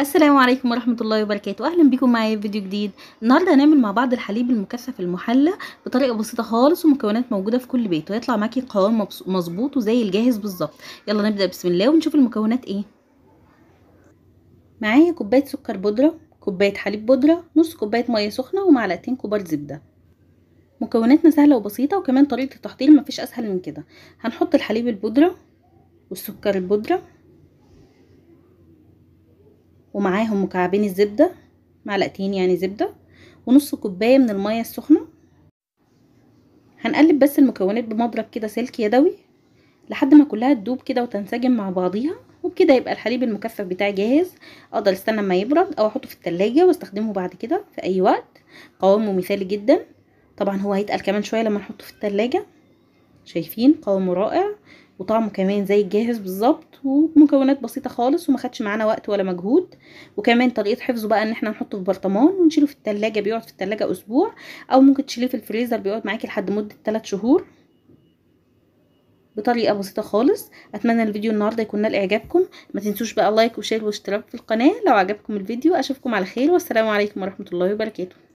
السلام عليكم ورحمة الله وبركاته أهلا بكم معايا في فيديو جديد النهاردة هنعمل مع بعض الحليب المكثف المحلى بطريقة بسيطة خالص ومكونات موجودة في كل بيت ويطلع معاكي قوام مظبوط وزي الجاهز بالظبط يلا نبدأ بسم الله ونشوف المكونات ايه معايا كوباية سكر بودرة كوباية حليب بودرة نص كوباية مية سخنة ومعلقتين كبار زبدة مكوناتنا سهلة وبسيطة وكمان طريقة التحضير مفيش أسهل من كده هنحط الحليب البودرة والسكر البودرة ومعاهم مكعبين الزبدة معلقتين يعني زبدة ونص كوباية من المية السخنة هنقلب بس المكونات بمضرب كده سلك يدوي لحد ما كلها تدوب كده وتنسجم مع بعضيها وبكده يبقى الحليب المكثف بتاعي جاهز اقدر استنى ما يبرد او احطه في التلاجة واستخدمه بعد كده في اي وقت قوامه مثالي جدا طبعا هو هيتقل كمان شوية لما نحطه في التلاجة شايفين قوامه رائع وطعمه كمان زي الجاهز بالظبط ومكونات بسيطه خالص وما خدش معانا وقت ولا مجهود وكمان طريقه حفظه بقى ان احنا نحطه في برطمان ونشيله في التلاجة بيقعد في التلاجة اسبوع او ممكن تشيليه في الفريزر بيقعد معاكي لحد مده 3 شهور بطريقه بسيطه خالص اتمنى الفيديو النهارده يكون نال اعجابكم ما تنسوش بقى لايك وشير واشتراك في القناه لو عجبكم الفيديو اشوفكم على خير والسلام عليكم ورحمه الله وبركاته